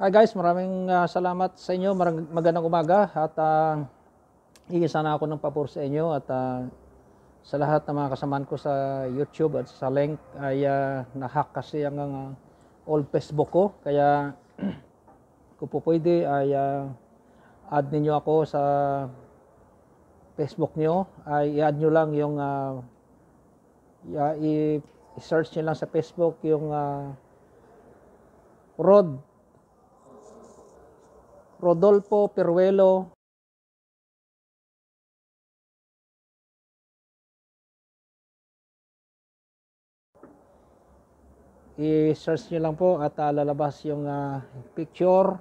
Hi guys, maraming uh, salamat sa inyo. Marang, magandang umaga at uh, ah, iisa na ako ng papor sa inyo at uh, sa lahat ng mga kasamaan ko sa YouTube at sa link ay uh, nahack kasi ang uh, old Facebook ko. Kaya kung po pwede ay uh, add niyo ako sa Facebook niyo. Ay i-add niyo lang yung uh, i-search niyo lang sa Facebook yung uh, Rod Rodolfo Peruelo i-search nyo lang po at uh, lalabas yung uh, picture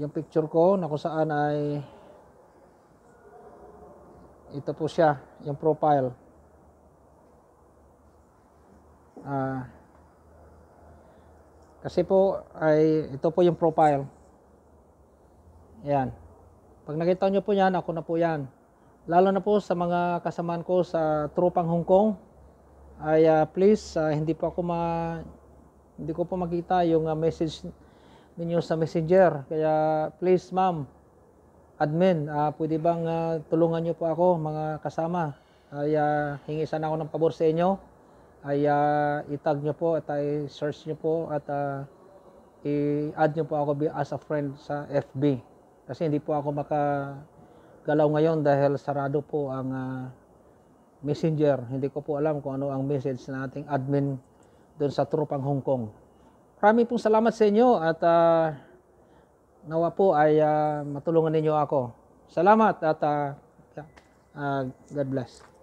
yung picture ko na kung saan ay ito po siya yung profile uh, kasi po ay ito po yung profile Ayan. Pag nakita nyo po yan, ako na po yan. Lalo na po sa mga kasamaan ko sa tropang Hong Kong, ay uh, please, uh, hindi pa ako ma... Hindi ko po makita yung uh, message ninyo sa messenger. Kaya please ma'am, admin, uh, pwede bang uh, tulungan nyo po ako mga kasama? Ay uh, hingi sana ako ng pabor sa inyo. Ay uh, itag nyo po at i-search nyo po at uh, i-add nyo po ako as a friend sa FB. Kasi hindi po ako makagalaw ngayon dahil sarado po ang uh, messenger. Hindi ko po alam kung ano ang message na ating admin doon sa tropang Hong Kong. Maraming pong salamat sa inyo at uh, nawa po ay uh, matulungan ninyo ako. Salamat at uh, uh, God bless.